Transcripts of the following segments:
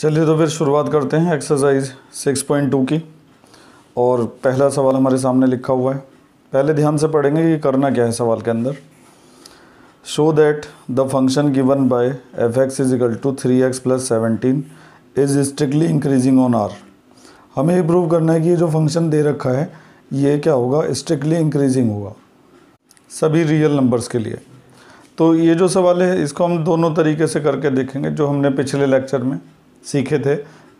चलिए तो फिर शुरुआत करते हैं एक्सरसाइज 6.2 की और पहला सवाल हमारे सामने लिखा हुआ है पहले ध्यान से पढ़ेंगे कि करना क्या है सवाल के अंदर show that the function given by f x is equal to three x plus seventeen is strictly increasing on R हमें ये प्रूव करना है कि ये जो फंक्शन दे रखा है ये क्या होगा स्ट्रिक्टली इंक्रीजिंग होगा सभी रियल नंबर्स के लिए तो ये जो सवाल है इसको हम दोनों तरीके से करके देखेंगे जो हमने पिछले लेक्चर में सीखे थे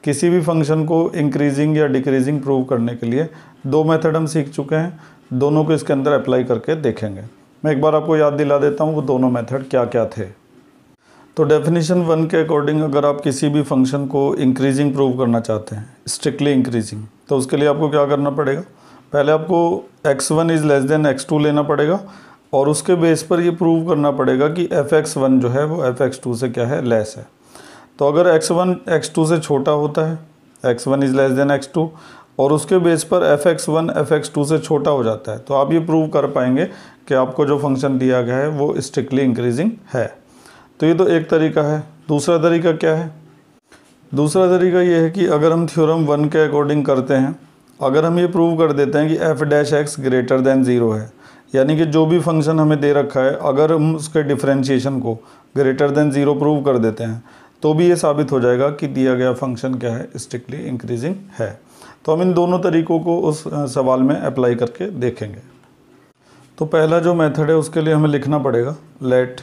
किसी भी फंक्शन को इंक्रीजिंग या डिक्रीजिंग प्रूव करने के लिए दो मेथड हम सीख चुके हैं दोनों को इसके अंदर अप्लाई करके देखेंगे मैं एक बार आपको याद दिला देता हूँ वो दोनों मेथड क्या क्या थे तो डेफिनेशन वन के अकॉर्डिंग अगर आप किसी भी फंक्शन को इंक्रीजिंग प्रूव करना चाहते हैं स्ट्रिक्टली इंक्रीजिंग तो उसके लिए आपको क्या करना पड़ेगा पहले आपको x one is less than x two लेना पड़ेगा और उसके बेस पर ये प्रूव करना पड़ेगा कि एफ एक्स वन जो है वो एफ एक्स टू से क्या है लेस है तो अगर एक्स वन एक्स टू से छोटा होता है x one is less than x two और उसके बेस पर f x one f x two से छोटा हो जाता है तो आप ये प्रूव कर पाएंगे कि आपको जो फंक्शन दिया गया है वो स्ट्रिक्टली इंक्रीजिंग है तो ये तो एक तरीका है दूसरा तरीका क्या है दूसरा तरीका ये है कि अगर हम थ्योरम वन के अकॉर्डिंग करते हैं अगर हम ये प्रूव कर देते हैं कि f dash x greater than zero है यानी कि जो भी फंक्शन हमें दे रखा है अगर हम उसके डिफ्रेंशिएशन को ग्रेटर देन ज़ीरो प्रूव कर देते हैं तो भी ये साबित हो जाएगा कि दिया गया फंक्शन क्या है स्ट्रिक्टली इंक्रीजिंग है तो हम इन दोनों तरीकों को उस सवाल में अप्लाई करके देखेंगे तो पहला जो मेथड है उसके लिए हमें लिखना पड़ेगा let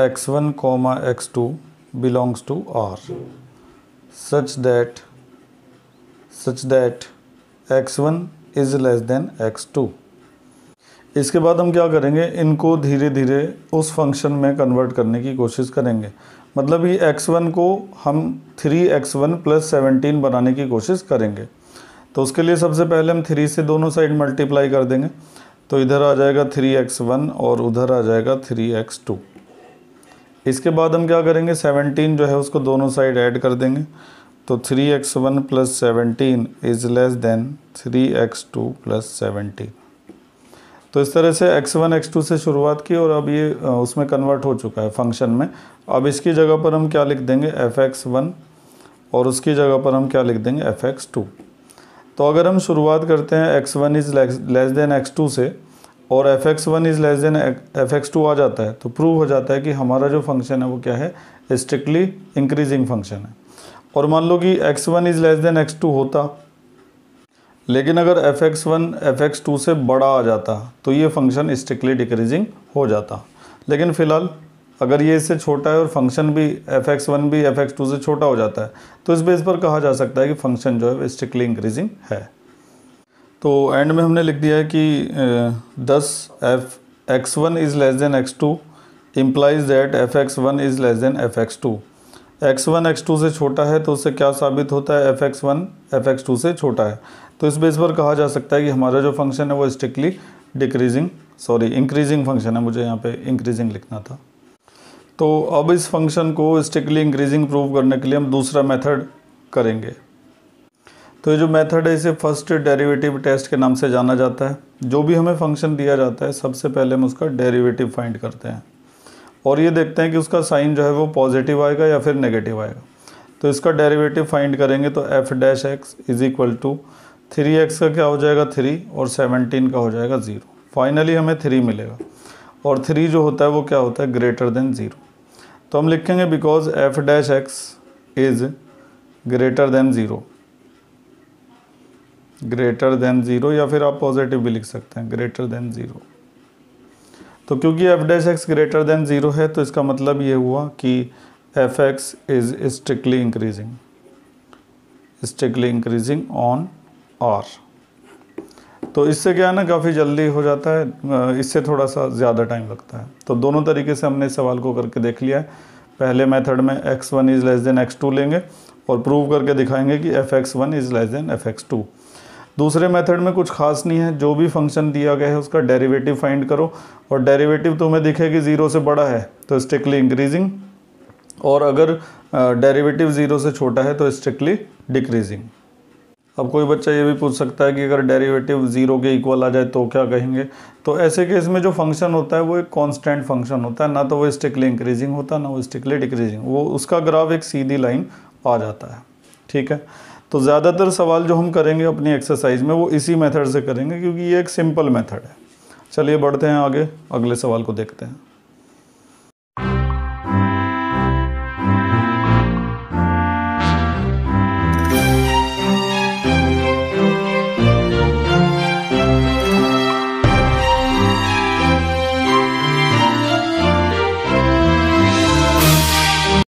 x one comma x two belongs to R such that such that x one is less than x two इसके बाद हम क्या करेंगे इनको धीरे धीरे उस फंक्शन में कन्वर्ट करने की कोशिश करेंगे मतलब ये x1 को हम 3x1 x one plus seventeen बनाने की कोशिश करेंगे तो उसके लिए सबसे पहले हम थ्री से दोनों साइड मल्टीप्लाई कर देंगे तो इधर आ जाएगा थ्री एक्स वन और उधर आ जाएगा थ्री एक्स टू इसके बाद हम क्या करेंगे सेवनटीन जो है उसको दोनों साइड ऐड कर देंगे तो three x one plus seventeen is less than three x two plus seventeen तो इस तरह से x1 x2 से शुरुआत की और अब ये उसमें कन्वर्ट हो चुका है फंक्शन में अब इसकी जगह पर हम क्या लिख देंगे एफ एक्स वन और उसकी जगह पर हम क्या लिख देंगे एफ एक्स टू तो अगर हम शुरुआत करते हैं x one is less than x two से और f x one is less than f x two आ जाता है तो प्रूव हो जाता है कि हमारा जो फंक्शन है वो क्या है स्ट्रिक्टली इंक्रीजिंग फंक्शन है और मान लो कि x one is less than x two होता लेकिन अगर f x one f x two से बड़ा आ जाता तो ये फंक्शन स्ट्रिक्टली डिक्रीजिंग हो जाता लेकिन फ़िलहाल अगर ये इससे छोटा है और फंक्शन भी एफ एक्स वन भी एफ एक्स टू से छोटा हो जाता है तो इस बेस पर कहा जा सकता है कि फंक्शन जो है स्ट्रिक्टली इंक्रीजिंग है तो एंड में हमने लिख दिया है कि दस f x one is less than x two implies that f x one is less than f x two x one x two से छोटा है तो उससे क्या साबित होता है f x one f x two से छोटा है तो इस बेस पर कहा जा सकता है कि हमारा जो फंक्शन है वो strictly decreasing sorry increasing function है मुझे यहाँ पे इंक्रीजिंग लिखना था तो अब इस फंक्शन को स्ट्रिक्टली इंक्रीजिंग प्रूव करने के लिए हम दूसरा मेथड करेंगे तो ये जो मेथड है इसे फर्स्ट डेरिवेटिव टेस्ट के नाम से जाना जाता है जो भी हमें फंक्शन दिया जाता है सबसे पहले हम उसका डेरिवेटिव फाइंड करते हैं और ये देखते हैं कि उसका साइन जो है वो पॉजिटिव आएगा या फिर नेगेटिव आएगा तो इसका डेरिवेटिव फाइंड करेंगे तो f dash x is equal to three x का क्या हो जाएगा थ्री और सेवनटीन का हो जाएगा ज़ीरो फाइनली हमें थ्री मिलेगा और थ्री जो होता है वो क्या होता है ग्रेटर देन ज़ीरो तो हम लिखेंगे because f dash x is greater than zero greater than zero या फिर आप पॉजिटिव भी लिख सकते हैं ग्रेटर देन ज़ीरो तो क्योंकि f dash x greater than zero है तो इसका मतलब ये हुआ कि f x is strictly increasing strictly increasing on और तो इससे क्या है ना काफ़ी जल्दी हो जाता है इससे थोड़ा सा ज़्यादा टाइम लगता है तो दोनों तरीके से हमने इस सवाल को करके देख लिया है पहले मेथड में x one is less than x two लेंगे और प्रूव करके दिखाएंगे कि f x one is less than f x two दूसरे मेथड में कुछ खास नहीं है जो भी फंक्शन दिया गया है उसका डेरीवेटिव फाइंड करो और तो तुम्हें दिखे कि ज़ीरो से बड़ा है तो स्ट्रिक्टली इंक्रीजिंग और अगर डेरीवेटिव ज़ीरो से छोटा है तो स्ट्रिक्टली डिक्रीजिंग अब कोई बच्चा ये भी पूछ सकता है कि अगर डेरिवेटिव ज़ीरो के इक्वल आ जाए तो क्या कहेंगे तो ऐसे केस में जो फंक्शन होता है वो एक कांस्टेंट फंक्शन होता है ना तो वो स्टिकली इंक्रीजिंग होता है ना वो स्टिकली डिक्रीजिंग वो उसका ग्राफ एक सीधी लाइन आ जाता है ठीक है तो ज़्यादातर सवाल जो हम करेंगे अपनी एक्सरसाइज में वो इसी मेथड से करेंगे क्योंकि ये एक सिंपल मेथड है चलिए बढ़ते हैं आगे अगले सवाल को देखते हैं